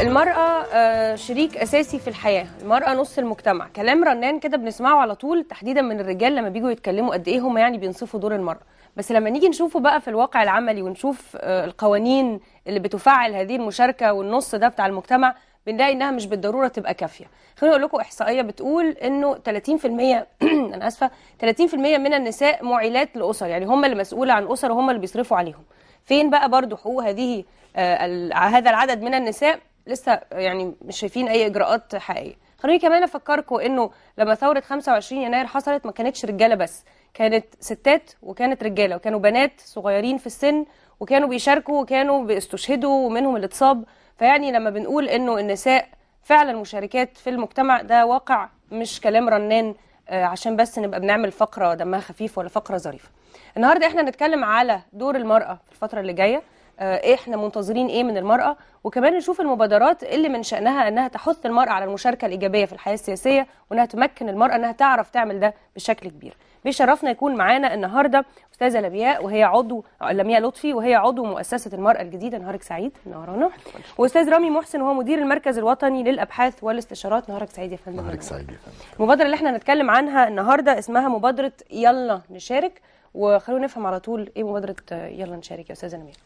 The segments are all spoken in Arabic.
المرأة آه، شريك أساسي في الحياة المرأة نص المجتمع كلام رنان كده بنسمعه على طول تحديدا من الرجال لما بيجوا يتكلموا قد إيه هم يعني بينصفوا دور المرأة بس لما نيجي نشوفه بقى في الواقع العملي ونشوف آه، القوانين اللي بتفعل هذه المشاركة والنص ده بتاع المجتمع بنلاقي انها مش بالضروره تبقى كافيه خليني اقول لكم احصائيه بتقول انه 30% انا اسفه 30% من النساء معيلات لاسر يعني هم اللي مسؤوله عن اسر وهم اللي بيصرفوا عليهم فين بقى برضو حقوق هذه آه هذا العدد من النساء لسه يعني مش شايفين اي اجراءات حقيقيه خلوني كمان افكركم انه لما ثوره 25 يناير حصلت ما كانتش رجاله بس كانت ستات وكانت رجاله وكانوا بنات صغيرين في السن وكانوا بيشاركوا وكانوا بيستشهدوا ومنهم اللي اتصاب فيعني لما بنقول انه النساء فعلا مشاركات في المجتمع ده واقع مش كلام رنان آه، عشان بس نبقى بنعمل فقره دمها خفيف ولا فقره ظريفه النهارده احنا هنتكلم على دور المراه في الفتره اللي جايه آه، إيه احنا منتظرين ايه من المراه وكمان نشوف المبادرات اللي من شانها انها تحث المراه على المشاركه الايجابيه في الحياه السياسيه وانها تمكن المراه انها تعرف تعمل ده بشكل كبير بيشرفنا يكون معانا النهارده استاذه لمياء وهي عضو لمياء لطفي وهي عضو مؤسسه المراه الجديده نهارك سعيد نهارنا واستاذ رامي محسن وهو مدير المركز الوطني للابحاث والاستشارات نهارك سعيد يا فندم نهارك سعيد يا فندم المبادره اللي احنا هنتكلم عنها النهارده اسمها مبادره يلا نشارك وخلونا نفهم على طول ايه مبادره يلا نشارك يا استاذه لمياء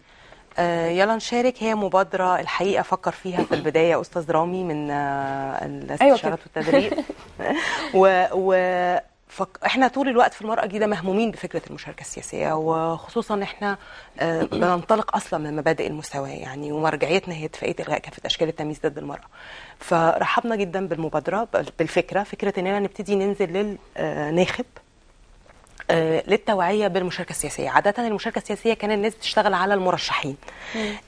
آه، يلا نشارك هي مبادرة الحقيقة فكر فيها في البداية أستاذ رامي من آه، أيوة الاستشارات والتدريب و, و... فك... احنا طول الوقت في المرأة الجديدة مهمومين بفكرة المشاركة السياسية وخصوصا احنا آه، بننطلق اصلا من مبادئ المساواة يعني ومرجعيتنا هي اتفاقية الغاء كافة اشكال التمييز ضد المرأة. فرحبنا جدا بالمبادرة بالفكرة فكرة اننا نبتدي ننزل للناخب للتوعيه بالمشاركه السياسيه عاده المشاركه السياسيه كان الناس بتشتغل على المرشحين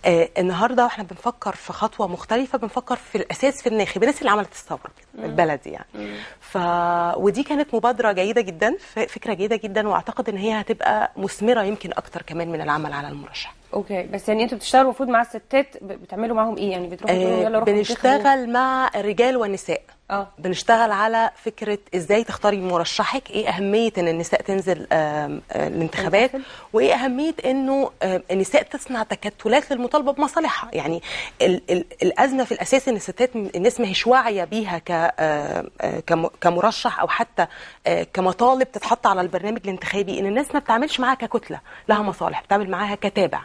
آه النهارده واحنا بنفكر في خطوه مختلفه بنفكر في الاساس في الناخب الناس اللي عملت الثوره البلدي يعني مم. ف ودي كانت مبادره جيده جدا فكره جيده جدا واعتقد ان هي هتبقى مثمره يمكن اكتر كمان من العمل على المرشح اوكي بس يعني انتوا بتشتغلوا المفروض مع الستات بتعملوا معاهم ايه يعني بتروحوا آه يلا روحوا بنشتغل مع الرجال والنساء آه. بنشتغل على فكره ازاي تختاري مرشحك ايه اهميه ان النساء تنزل آه، الانتخابات وايه اهميه انه النساء تصنع تكتلات للمطالبه بمصالحها يعني ال ال الازمه في الاساس ان الستات الناس مش واعيه بيها آه، كمرشح او حتى كمطالب تتحط على البرنامج الانتخابي ان الناس ما بتعملش معاها ككتله لها مصالح بتعمل معاها كتابع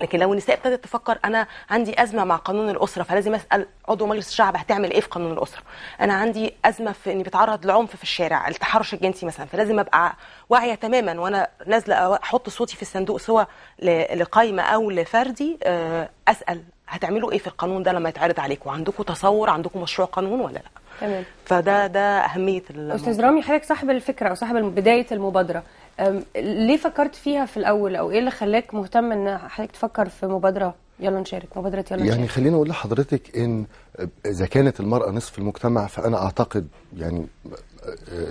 لكن لو النساء ابتدت تفكر انا عندي ازمه مع قانون الاسره فلازم اسال عضو مجلس الشعب هتعمل ايه في قانون الاسره انا عندي ازمه في اني بتعرض لعنف في الشارع التحرش الجنسي مثلا فلازم ابقى واعيه تماما وانا نازله احط صوتي في الصندوق سواء لقايمه او لفردي آه، اسال هتعملوا ايه في القانون ده لما يتعرض عليكم عندكم تصور عندكم مشروع قانون ولا لا تمام فده ده اهميه استاذ رامي حضرتك صاحب الفكره او صاحب بدايه المبادره ليه فكرت فيها في الاول او ايه اللي خلاك مهتم ان حضرتك تفكر في مبادره يلا نشارك مبادره يلا نشارك يعني خليني اقول لحضرتك ان اذا كانت المراه نصف المجتمع فانا اعتقد يعني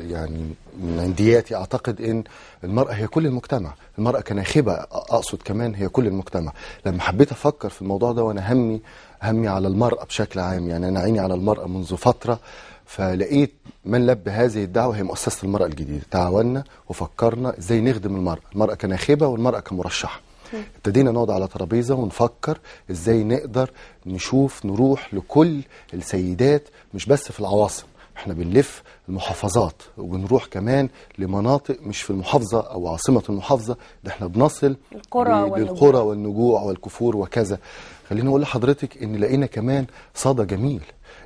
يعني من عندياتي اعتقد ان المراه هي كل المجتمع، المراه كناخبه اقصد كمان هي كل المجتمع، لما حبيت افكر في الموضوع ده وانا همي همي على المراه بشكل عام يعني انا عيني على المراه منذ فتره فلقيت من لب هذه الدعوه هي مؤسسه المراه الجديده، تعاوننا وفكرنا ازاي نخدم المراه، المراه كناخبه والمراه كمرشحه. ابتدينا نقعد على ترابيزه ونفكر ازاي نقدر نشوف نروح لكل السيدات مش بس في العواصم احنا بنلف المحافظات وبنروح كمان لمناطق مش في المحافظة أو عاصمة المحافظة ده احنا بنصل القرى للقرى والنجوع والكفور وكذا خليني أقول لحضرتك إن لقينا كمان صدى جميل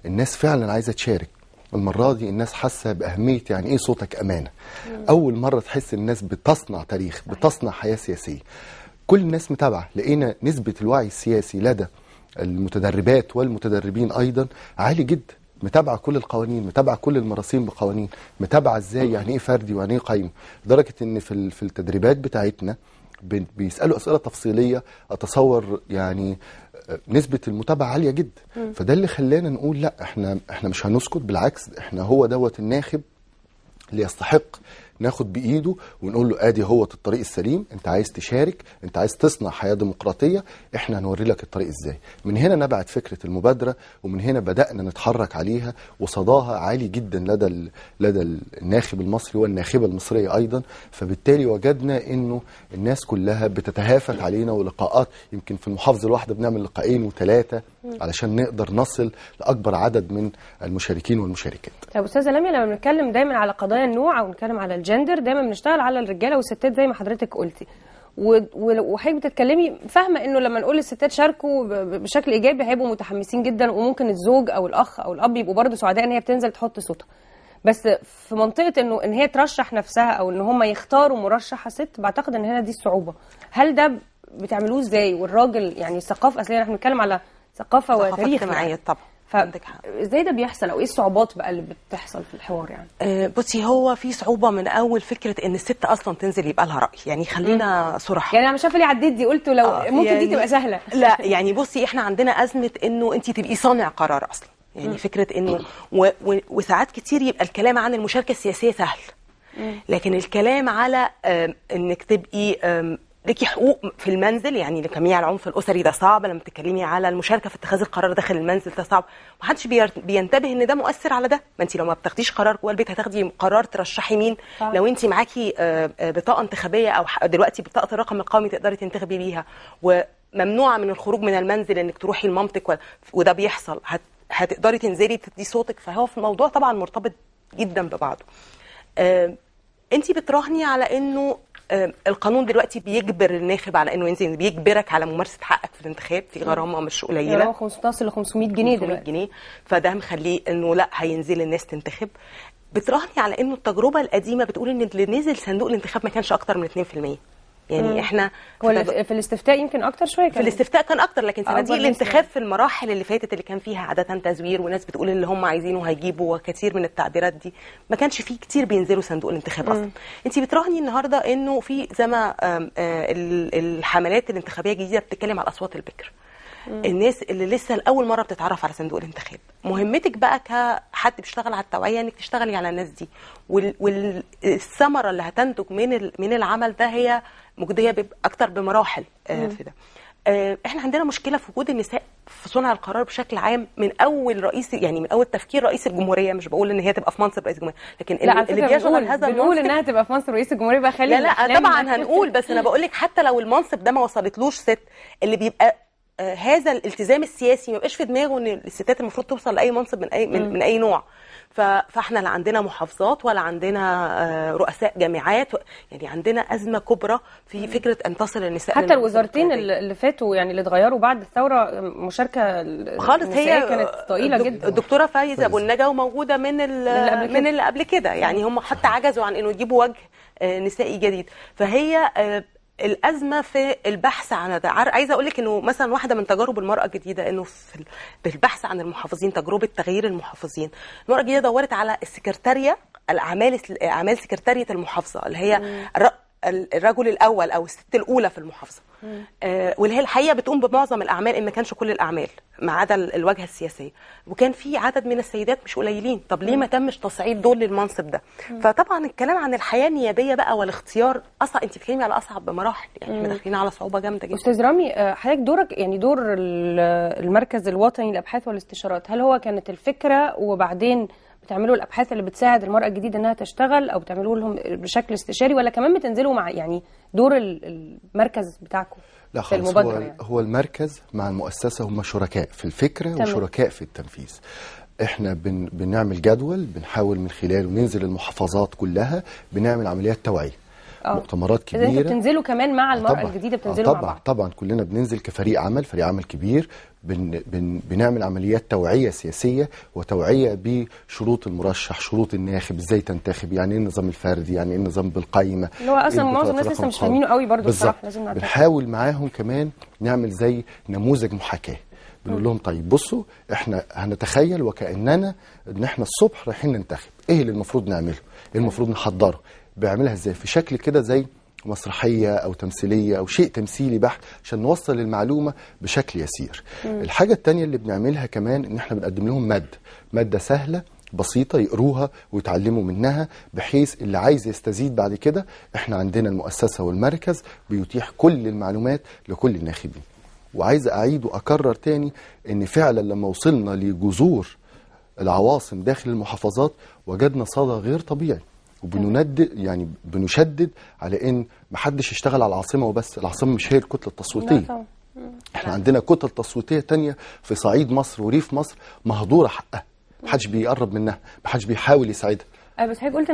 الناس فعلا عايزة تشارك المرة دي الناس حاسة بأهمية يعني إيه صوتك أمانة مم. أول مرة تحس الناس بتصنع تاريخ بتصنع حياة سياسية كل الناس متابعة لقينا نسبة الوعي السياسي لدى المتدربات والمتدربين أيضا عالي جدا متابعه كل القوانين متابعه كل المراسيم بقوانين متابعه ازاي يعني ايه فردي ويعني ايه قايمه لدرجه ان في في التدريبات بتاعتنا بيسالوا اسئله تفصيليه اتصور يعني آه، نسبه المتابعه عاليه جدا فده اللي خلانا نقول لا احنا احنا مش هنسكت بالعكس احنا هو دوت الناخب اللي يستحق ناخد بايده ونقول له ادي هو الطريق السليم انت عايز تشارك انت عايز تصنع حياه ديمقراطيه احنا هنوري لك الطريق ازاي من هنا نبعت فكره المبادره ومن هنا بدانا نتحرك عليها وصداها عالي جدا لدى لدى الناخب المصري والناخبه المصريه ايضا فبالتالي وجدنا انه الناس كلها بتتهافت علينا ولقاءات يمكن في المحافظه الواحده بنعمل لقاءين وثلاثه علشان نقدر نصل لاكبر عدد من المشاركين والمشاركات. طب استاذه لميا لما بنتكلم دايما على قضايا النوع او بنتكلم على الج... الجندر دايما بنشتغل على الرجاله والستات زي ما حضرتك قلتي وحضرتك بتتكلمي فاهمه انه لما نقول للستات شاركوا بشكل ايجابي هيبقوا متحمسين جدا وممكن الزوج او الاخ او الاب يبقوا برضه سعداء ان هي بتنزل تحط صوتها بس في منطقه انه ان هي ترشح نفسها او ان هم يختاروا مرشحه ست بعتقد ان هنا دي الصعوبه هل ده بتعملوه ازاي والراجل يعني الثقافه اصل احنا بنتكلم على ثقافه وتاريخ يعني. اجتماعيه طبعا عندك حق ازاي ده بيحصل او ايه الصعوبات بقى اللي بتحصل في الحوار يعني آه بصي هو في صعوبه من اول فكره ان الست اصلا تنزل يبقى لها راي يعني خلينا صراحه يعني انا مش عارفه ليه عديت دي قلت لو آه ممكن يعني دي تبقى سهله لا يعني بصي احنا عندنا ازمه انه انت تبقي صانع قرار اصلا يعني مم. فكره انه وساعات كتير يبقى الكلام عن المشاركه السياسيه سهل لكن الكلام على انك تبقي ليكي حقوق في المنزل يعني لجميع العنف الاسري ده صعب لما بتتكلمي على المشاركه في اتخاذ القرار داخل المنزل ده صعب محدش بينتبه ان ده مؤثر على ده ما انت لو ما بتاخديش قرار جوه البيت هتاخدي قرار ترشحي مين طبعا. لو انت معاكي آه، آه، بطاقه انتخابيه او دلوقتي بطاقه الرقم القومي تقدري تنتخبي بيها وممنوعه من الخروج من المنزل انك تروحي لمامتك وده بيحصل هتقدري تنزلي تدي صوتك فهو في الموضوع طبعا مرتبط جدا ببعضه آه، انت بتراهني على انه القانون دلوقتي بيجبر الناخب على انه ينزل بيجبرك على ممارسه حقك في الانتخاب في غرامه مش يعني قليله هو 15 ل 500 جنيه 500 جنيه فده مخليه انه لا هينزل الناس تنتخب بتراهني على انه التجربه القديمه بتقول ان اللي نزل صندوق الانتخاب ما كانش اكتر من 2% يعني مم. احنا في, في الاستفتاء يمكن اكتر شويه كان في الاستفتاء كان اكتر لكن سنه آه، دي الانتخاب في المراحل اللي فاتت اللي كان فيها عاده تزوير وناس بتقول اللي هم عايزينه هيجيبوا وكثير من التعبيرات دي ما كانش فيه كتير بينزلوا صندوق الانتخاب اصلا انت بتراهني النهارده انه في زي ما آه، الحملات الانتخابيه الجديده بتتكلم على اصوات البكر الناس اللي لسه لاول مره بتتعرف على صندوق الانتخاب مهمتك بقى كحد بيشتغل على التوعيه انك تشتغلي على الناس دي والثمره اللي هتنتج من من العمل ده هي مجديه اكتر بمراحل آه، في ده آه، احنا عندنا مشكله في وجود النساء في صنع القرار بشكل عام من اول رئيس يعني من اول تفكير رئيس الجمهوريه مش بقول ان هي تبقى في منصب رئيس الجمهوريه لكن لا اللي بيشغل هذا بنقول انها تبقى في منصب رئيس الجمهوريه بقى خلي لا لا طبعا هنقول بس انا بقول لك حتى لو المنصب ده ما وصلتلوش ست اللي بيبقى هذا الالتزام السياسي ما بقاش في دماغه ان الستات المفروض توصل لاي منصب من اي من, من اي نوع فاحنا لا عندنا محافظات ولا عندنا آه، رؤساء جامعات يعني عندنا ازمه كبرى في فكره ان تصل النساء حتى الوزارتين اللي فاتوا يعني اللي اتغيروا بعد الثوره مشاركه خالص هي كانت ضئيله جدا الدكتوره فايزه ابو النجا وموجوده من من اللي قبل كده يعني هم حتى عجزوا عن انه يجيبوا وجه آه، نسائي جديد فهي آه، الازمه في البحث عن عايزه اقول لك انه مثلا واحده من تجارب المراه الجديده انه في البحث عن المحافظين تجربه تغيير المحافظين المراه الجديده دورت على السكرتاريه الاعمال اعمال سكرتاريه المحافظه اللي هي الرجل الاول او الست الاولى في المحافظه آه، واللي هي الحقيقه بتقوم بمعظم الاعمال ان ما كانش كل الاعمال ما عدا الواجهه السياسيه وكان في عدد من السيدات مش قليلين طب ليه ما تمش تصعيد دول للمنصب ده فطبعا الكلام عن الحياه النيابيه بقى والاختيار اصعب انت بتتكلمي على اصعب بمراحل يعني احنا داخلين على صعوبه جامده جدا استاذ رامي آه، حضرتك دورك يعني دور المركز الوطني للابحاث والاستشارات هل هو كانت الفكره وبعدين بتعملوا الابحاث اللي بتساعد المراه الجديده انها تشتغل او بتعملوا لهم بشكل استشاري ولا كمان بتنزلوا مع يعني دور المركز بتاعكم لا خالص هو, يعني. هو المركز مع المؤسسه هم شركاء في الفكره تمام. وشركاء في التنفيذ احنا بن بنعمل جدول بنحاول من خلاله ننزل المحافظات كلها بنعمل عمليات توعيه أوه. مؤتمرات كبيره انتوا بتنزلوا كمان مع المراه طبعًا. الجديده بتنزلوا طبعا مع بعض. طبعا كلنا بننزل كفريق عمل فريق عمل كبير بن بن بنعمل عمليات توعيه سياسيه وتوعيه بشروط المرشح شروط الناخب ازاي تنتخب يعني ايه النظام الفردي يعني ايه النظام بالقايمه اللي هو اصلا إيه معظم الناس لسه مش فاهمينه قوي برضه بصراحه لازم نعرف بنحاول معاهم كمان نعمل زي نموذج محاكاه بنقول لهم طيب بصوا احنا هنتخيل وكاننا ان احنا الصبح رايحين ننتخب ايه اللي المفروض نعمله ايه المفروض نحضره بيعملها ازاي في شكل كده زي مسرحيه او تمثيليه او شيء تمثيلي بحت عشان نوصل المعلومه بشكل يسير مم. الحاجه الثانيه اللي بنعملها كمان ان احنا بنقدم لهم ماده ماده سهله بسيطه يقروها ويتعلموا منها بحيث اللي عايز يستزيد بعد كده احنا عندنا المؤسسه والمركز بيتيح كل المعلومات لكل الناخبين وعايز اعيد واكرر تاني ان فعلا لما وصلنا لجذور العواصم داخل المحافظات وجدنا صدى غير طبيعي وبنندد يعني بنشدد على ان محدش يشتغل على العاصمه وبس العاصمه مش هي الكتله التصويتيه احنا عندنا كتل تصويتيه تانية في صعيد مصر وريف مصر مهضوره حقها محدش بيقرب منها محدش بيحاول يساعدها أه، بس هي قلت